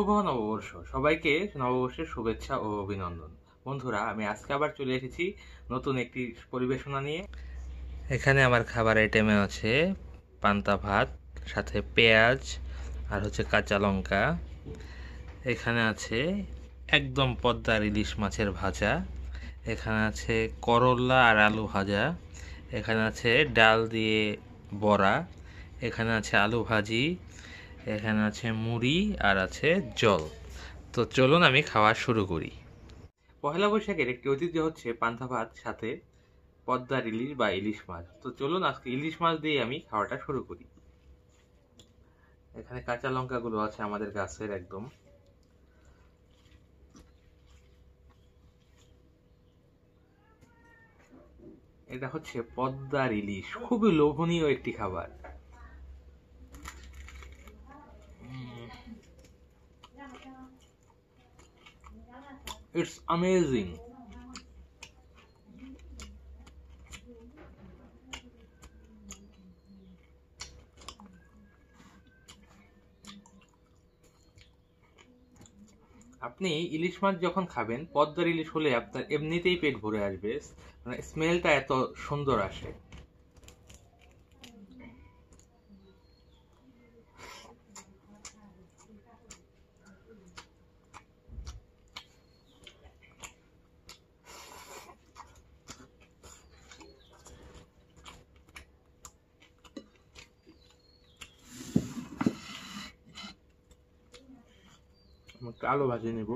শুভ নববর্ষ সবাইকে নববর্ষের শুভেচ্ছা ও অভিনন্দন বন্ধুরা আমি আজকে আবার চলে এসেছি নতুন একটি পরিবেশনা নিয়ে এখানে আমার খাবার আইটেমে আছে পান্তা ভাত সাথে পেঁয়াজ আর হচ্ছে কাঁচা লঙ্কা এখানে আছে একদম পদ্মার ইলিশ মাছের ভাজা এখানে আছে করলা আর আলু ভাজা এখানে আছে ডাল দিয়ে বড়া এখানে আছে আলু ভাজি এখানে আছে মুড়ি আর আছে জল তো চলুন আমি খাওয়া শুরু করি পহেলা বৈশাখের একটি ঐতিহ্য হচ্ছে পান্থা ভাত সাথে পদ্মার ইলিশ বা ইলিশ মাছ তো চলুন আজকে ইলিশ মাছ দিয়ে আমি খাওয়াটা শুরু করি এখানে কাঁচা লঙ্কাগুলো আছে আমাদের গাছের একদম এটা হচ্ছে পদ্মার ইলিশ খুবই লোভনীয় একটি খাবার it's amazing আপনি ইলিশ মাছ যখন খাবেন পদ্মার ইলিশ হলে আপনার এমনিতেই পেট ভরে আসবে মানে স্মেলটা এত সুন্দর আসে k u কালো ভাজে নেব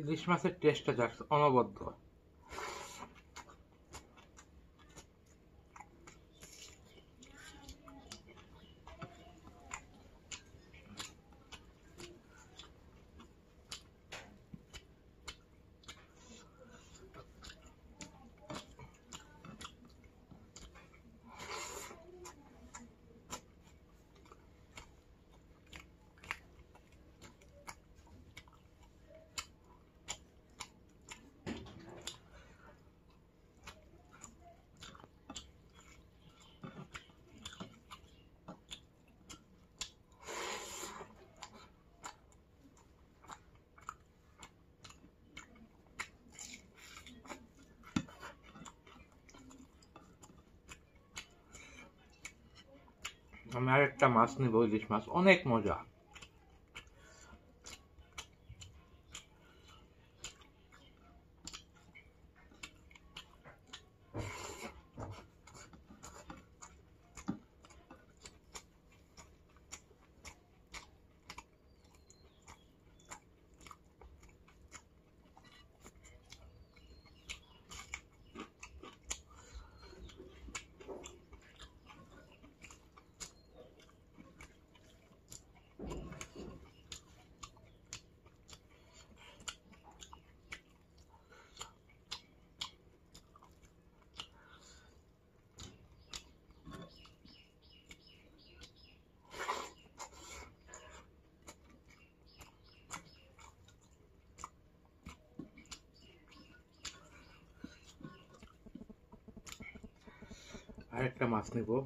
ইলিশ মাছের টেস্টটা জাস্ট অনবদ্য আমি আরেকটা মাছ নেবো ইলিশ মাছ অনেক মজা कार्यक्रम आस्ने भो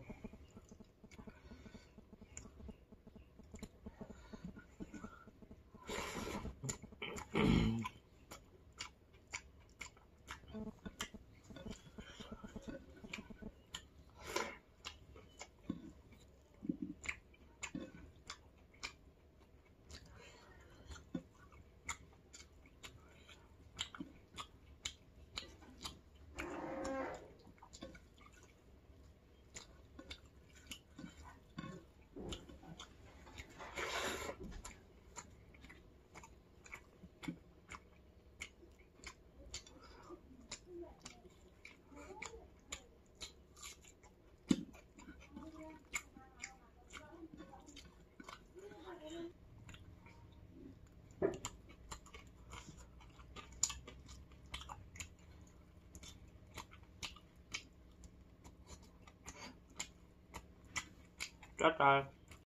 Bye bye.